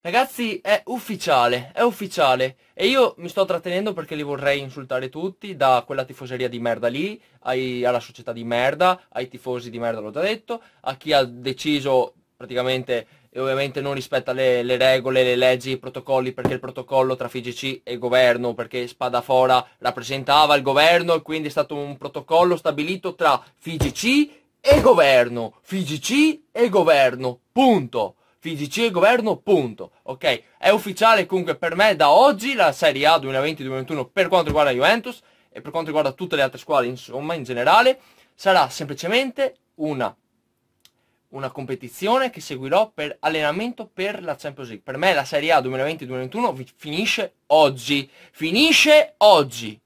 Ragazzi, è ufficiale, è ufficiale. E io mi sto trattenendo perché li vorrei insultare tutti, da quella tifoseria di merda lì, ai, alla società di merda, ai tifosi di merda, l'ho già detto, a chi ha deciso praticamente e ovviamente non rispetta le, le, regole, le leggi, i protocolli, perché il protocollo tra FIGC e governo, perché Spadafora rappresentava il governo e quindi è stato un protocollo stabilito tra FIGC e governo, FIGC e governo, punto. FIGC governo, punto. Ok, è ufficiale comunque per me da oggi la Serie A 2020-2021 per quanto riguarda Juventus e per quanto riguarda tutte le altre squadre insomma in generale, sarà semplicemente una, una competizione che seguirò per allenamento per la Champions League. Per me la Serie A 2020-2021 finisce oggi, finisce oggi.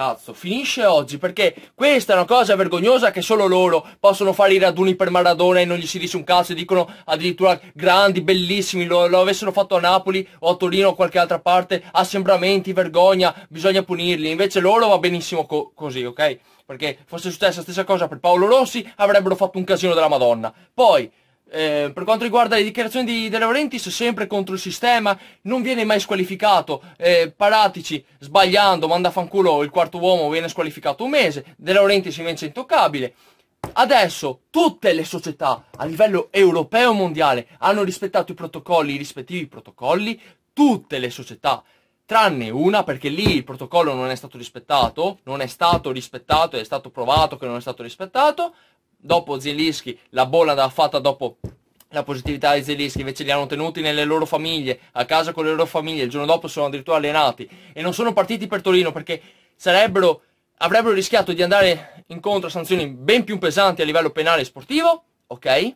Cazzo, finisce oggi perché questa è una cosa vergognosa che solo loro possono fare i raduni per Maradona e non gli si dice un cazzo e dicono addirittura grandi, bellissimi, lo, lo avessero fatto a Napoli o a Torino o qualche altra parte, assembramenti, vergogna, bisogna punirli, invece loro va benissimo co così, ok? Perché fosse successa la stessa cosa per Paolo Rossi avrebbero fatto un casino della Madonna. Poi, eh, per quanto riguarda le dichiarazioni di De Laurentiis sempre contro il sistema non viene mai squalificato eh, Paratici sbagliando manda a fanculo il quarto uomo viene squalificato un mese De Laurentiis invece è intoccabile Adesso tutte le società a livello europeo e mondiale hanno rispettato i protocolli, i rispettivi protocolli, tutte le società, tranne una perché lì il protocollo non è stato rispettato, non è stato rispettato, è stato provato che non è stato rispettato, dopo Zelischi, la bolla l'ha fatta dopo la positività di Zelischi, invece li hanno tenuti nelle loro famiglie, a casa con le loro famiglie, il giorno dopo sono addirittura allenati e non sono partiti per Torino perché sarebbero, avrebbero rischiato di andare incontro a sanzioni ben più pesanti a livello penale e sportivo, ok?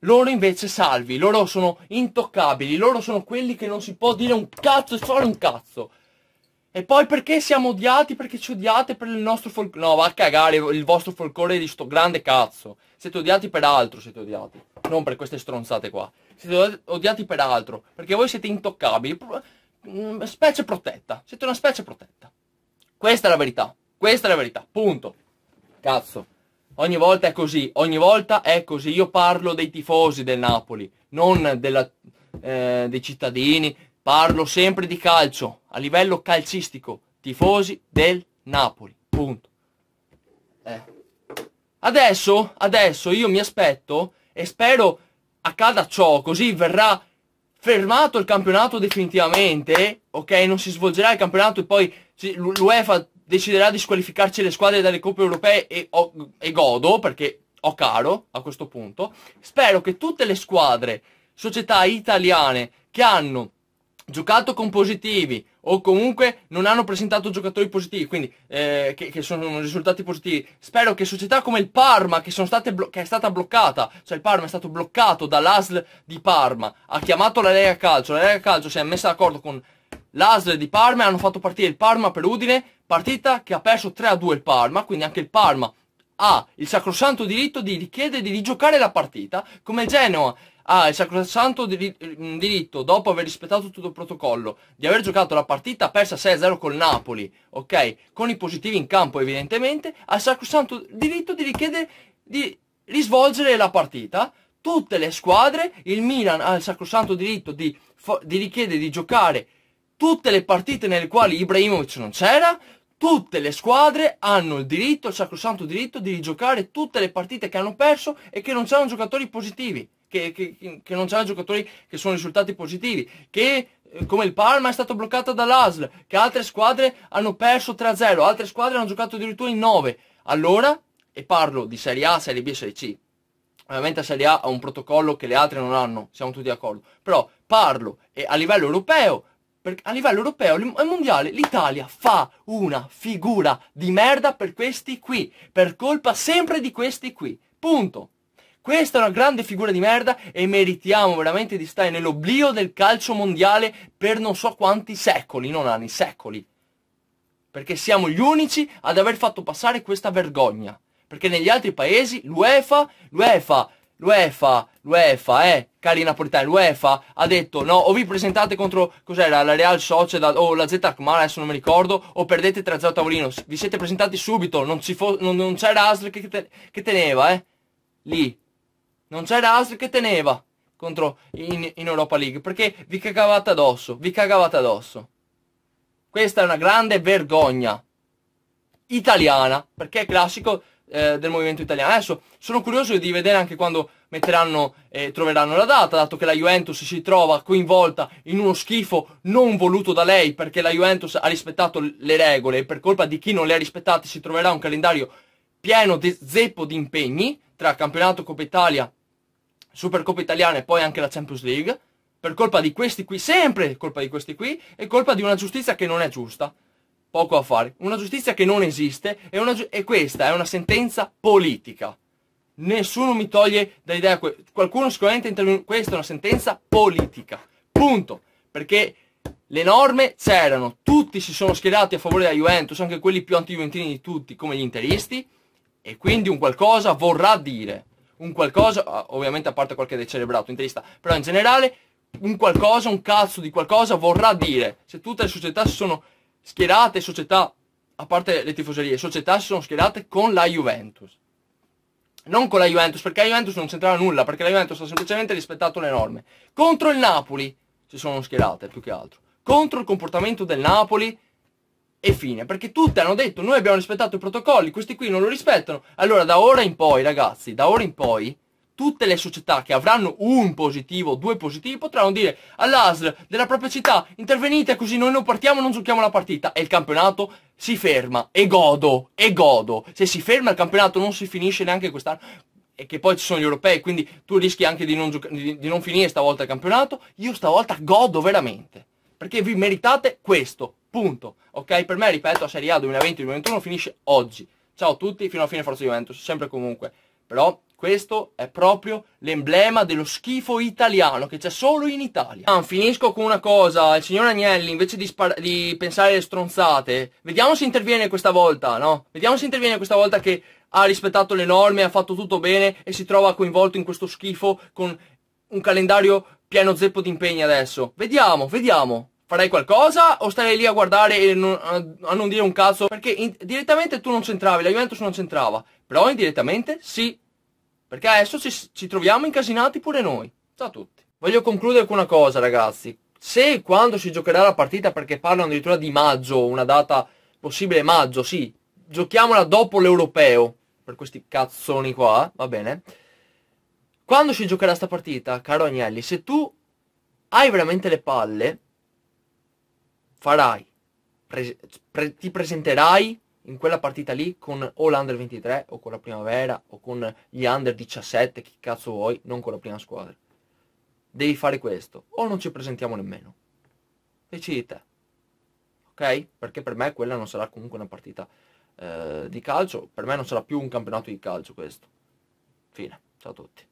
Loro invece salvi, loro sono intoccabili, loro sono quelli che non si può dire un cazzo e fare un cazzo. E poi perché siamo odiati? Perché ci odiate per il nostro folklore? No, va a cagare il vostro folklore di sto grande cazzo. Siete odiati per altro, siete odiati. Non per queste stronzate qua. Siete odiati per altro. Perché voi siete intoccabili. Mm, specie protetta. Siete una specie protetta. Questa è la verità. Questa è la verità. Punto. Cazzo. Ogni volta è così. Ogni volta è così. Io parlo dei tifosi del Napoli. Non della, eh, dei cittadini, Parlo sempre di calcio, a livello calcistico, tifosi del Napoli. Punto. Eh. Adesso, adesso io mi aspetto e spero accada ciò, così verrà fermato il campionato definitivamente, ok? Non si svolgerà il campionato e poi l'UEFA deciderà di squalificarci le squadre dalle coppe europee e, ho, e godo perché ho caro a questo punto. Spero che tutte le squadre, società italiane che hanno giocato con positivi o comunque non hanno presentato giocatori positivi, quindi eh, che, che, sono risultati positivi. Spero che società come il Parma, che, che, è stata bloccata, cioè il Parma è stato bloccato dall'ASL di Parma, ha chiamato la Lega Calcio, la Lega Calcio si è messa d'accordo con l'ASL di Parma e hanno fatto partire il Parma per Udine, partita che ha perso 3-2 a il Parma, quindi anche il Parma ha il sacrosanto diritto di richiedere di, rigiocare la partita, come Genoa ha ah, il sacrosanto mm, diritto, dopo aver rispettato tutto il protocollo, di aver giocato la partita persa 6-0 col Napoli, ok? Con i positivi in campo evidentemente, ha il sacrosanto diritto di richiedere di risvolgere la partita. Tutte le squadre, il Milan ha il sacrosanto diritto di, di richiedere di giocare tutte le partite nelle quali Ibrahimovic non c'era, tutte le squadre hanno il diritto, il sacrosanto diritto di rigiocare tutte le partite che hanno perso e che non c'erano giocatori positivi che, che, che non c'erano giocatori che sono risultati positivi, che eh, come il Parma è stato bloccato dall'ASL, che altre squadre hanno perso 3-0, altre squadre hanno giocato addirittura in 9. Allora, e parlo di Serie A, Serie B e Serie C, ovviamente la Serie A ha un protocollo che le altre non hanno, siamo tutti d'accordo, però parlo e a livello europeo, a livello europeo e mondiale l'Italia fa una figura di merda per questi qui, per colpa sempre di questi qui. Punto. Questa è una grande figura di merda e meritiamo veramente di stare nell'oblio del calcio mondiale per non so quanti secoli, non anni, secoli. Perché siamo gli unici ad aver fatto passare questa vergogna. Perché negli altri paesi l'UEFA, l'UEFA, l'UEFA, l'UEFA, eh, cari napoletani, l'UEFA ha detto no, o vi presentate contro, cos'era, la Real Sociedad o la Z Akmara, adesso non mi ricordo, o perdete 3-0 tavolino, vi siete presentati subito, non, c'era Asl che, te, che teneva, eh, lì, non c'era altro che teneva contro in, in, Europa League perché vi cagavate addosso, vi cagavate addosso. Questa è una grande vergogna italiana perché è classico eh, del movimento italiano. Adesso sono curioso di vedere anche quando metteranno e eh, troveranno la data, dato che la Juventus si trova coinvolta in uno schifo non voluto da lei perché la Juventus ha rispettato le regole e per colpa di chi non le ha rispettate si troverà un calendario pieno di zeppo di impegni tra campionato Coppa Italia Supercoppa italiana e poi anche la Champions League, per colpa di questi qui, sempre colpa di questi qui, e colpa di una giustizia che non è giusta. Poco a fare. Una giustizia che non esiste e, una, e questa è una sentenza politica. Nessuno mi toglie dall'idea, qualcuno sicuramente interviene, questa è una sentenza politica. Punto. Perché le norme c'erano, tutti si sono schierati a favore della Juventus, anche quelli più anti-juventini di tutti, come gli interisti, e quindi un qualcosa vorrà dire un qualcosa, ovviamente a parte qualche decelebrato interista, però in generale un qualcosa, un cazzo di qualcosa vorrà dire, se tutte le società si sono schierate, società, a parte le tifoserie, società si sono schierate con la Juventus. Non con la Juventus, perché la Juventus non c'entrava nulla, perché la Juventus ha semplicemente rispettato le norme. Contro il Napoli si sono schierate, più che altro. Contro il comportamento del Napoli e fine. Perché tutte hanno detto noi abbiamo rispettato i protocolli, questi qui non lo rispettano. Allora da ora in poi ragazzi, da ora in poi tutte le società che avranno un positivo, due positivi, potranno dire all'ASL della propria città intervenite così noi non partiamo, non giochiamo la partita e il campionato si ferma e godo, e godo. Se si ferma il campionato non si finisce neanche quest'anno e che poi ci sono gli europei, quindi tu rischi anche di non, di, di non finire stavolta il campionato, io stavolta godo veramente, perché vi meritate questo, Punto. Ok? Per me, ripeto, la Serie A 2020-2021 finisce oggi. Ciao a tutti, fino alla fine Forza Juventus, sempre e comunque. Però questo è proprio l'emblema dello schifo italiano che c'è solo in Italia. Ah, finisco con una cosa, il signor Agnelli invece di, di pensare alle stronzate, vediamo se interviene questa volta, no? Vediamo se interviene questa volta che ha rispettato le norme, ha fatto tutto bene e si trova coinvolto in questo schifo con un calendario pieno zeppo di impegni adesso. Vediamo, vediamo farai qualcosa o starei lì a guardare e non, a, a, non dire un cazzo? Perché in, direttamente tu non c'entravi, la Juventus non c'entrava, però indirettamente sì, perché adesso ci, ci troviamo incasinati pure noi. Ciao a tutti. Voglio concludere con una cosa ragazzi, se quando si giocherà la partita, perché parlano addirittura di maggio, una data possibile maggio, sì, giochiamola dopo l'europeo, per questi cazzoni qua, va bene? Quando si giocherà sta partita, caro Agnelli, se tu hai veramente le palle farai, pre, pre, ti presenterai in quella partita lì con o l'Under 23 o con la Primavera o con gli Under 17, chi cazzo vuoi, non con la prima squadra. Devi fare questo o non ci presentiamo nemmeno. Decidi Ok? Perché per me quella non sarà comunque una partita eh, di calcio, per me non sarà più un campionato di calcio questo. Fine. Ciao a tutti.